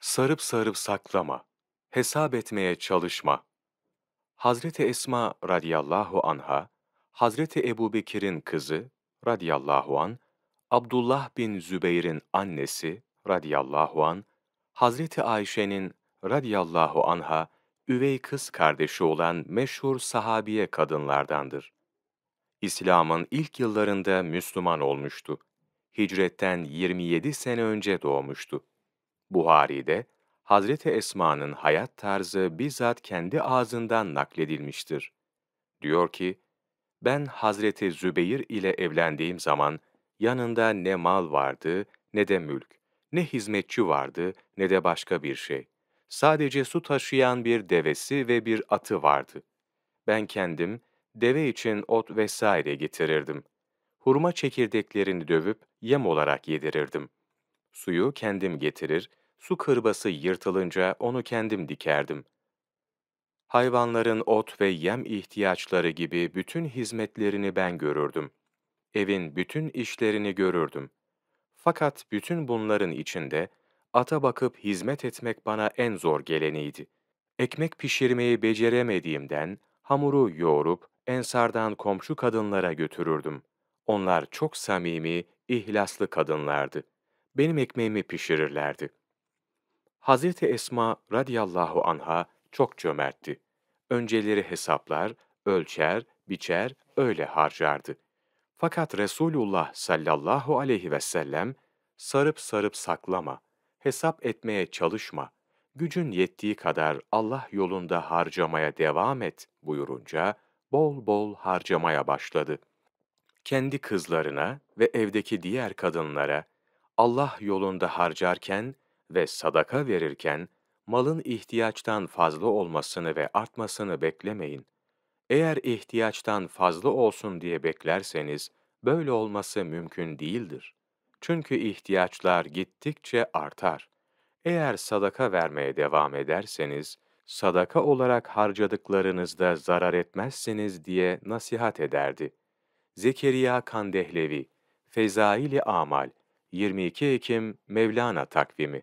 Sarıp sarıp saklama, hesap etmeye çalışma. Hazreti Esma radiyallahu anha, Hazreti Ebu Bekir'in kızı radiyallahu an, Abdullah bin Zübeyir'in annesi radiyallahu an, Hazreti Ayşe'nin radiyallahu anha üvey kız kardeşi olan meşhur sahabiye kadınlardandır. İslam'ın ilk yıllarında Müslüman olmuştu. Hicretten 27 sene önce doğmuştu. Buhari'de Hazreti Esma'nın hayat tarzı bizzat kendi ağzından nakledilmiştir. Diyor ki, ben Hazreti Zübeyir ile evlendiğim zaman yanında ne mal vardı ne de mülk, ne hizmetçi vardı ne de başka bir şey. Sadece su taşıyan bir devesi ve bir atı vardı. Ben kendim deve için ot vesaire getirirdim. Hurma çekirdeklerini dövüp yem olarak yedirirdim.'' Suyu kendim getirir, su kırbası yırtılınca onu kendim dikerdim. Hayvanların ot ve yem ihtiyaçları gibi bütün hizmetlerini ben görürdüm. Evin bütün işlerini görürdüm. Fakat bütün bunların içinde ata bakıp hizmet etmek bana en zor geleniydi. Ekmek pişirmeyi beceremediğimden hamuru yoğurup ensardan komşu kadınlara götürürdüm. Onlar çok samimi, ihlaslı kadınlardı benim ekmeğimi pişirirlerdi. Hazreti Esma radiyallahu anha çok cömertti. Önceleri hesaplar, ölçer, biçer, öyle harcardı. Fakat Resulullah sallallahu aleyhi ve sellem sarıp sarıp saklama, hesap etmeye çalışma, gücün yettiği kadar Allah yolunda harcamaya devam et buyurunca bol bol harcamaya başladı. Kendi kızlarına ve evdeki diğer kadınlara Allah yolunda harcarken ve sadaka verirken malın ihtiyaçtan fazla olmasını ve artmasını beklemeyin. Eğer ihtiyaçtan fazla olsun diye beklerseniz böyle olması mümkün değildir. Çünkü ihtiyaçlar gittikçe artar. Eğer sadaka vermeye devam ederseniz, sadaka olarak harcadıklarınızda zarar etmezsiniz diye nasihat ederdi. Zekeriya Kandehlevi, Fezaili Amal, 22 Ekim Mevlana takvimi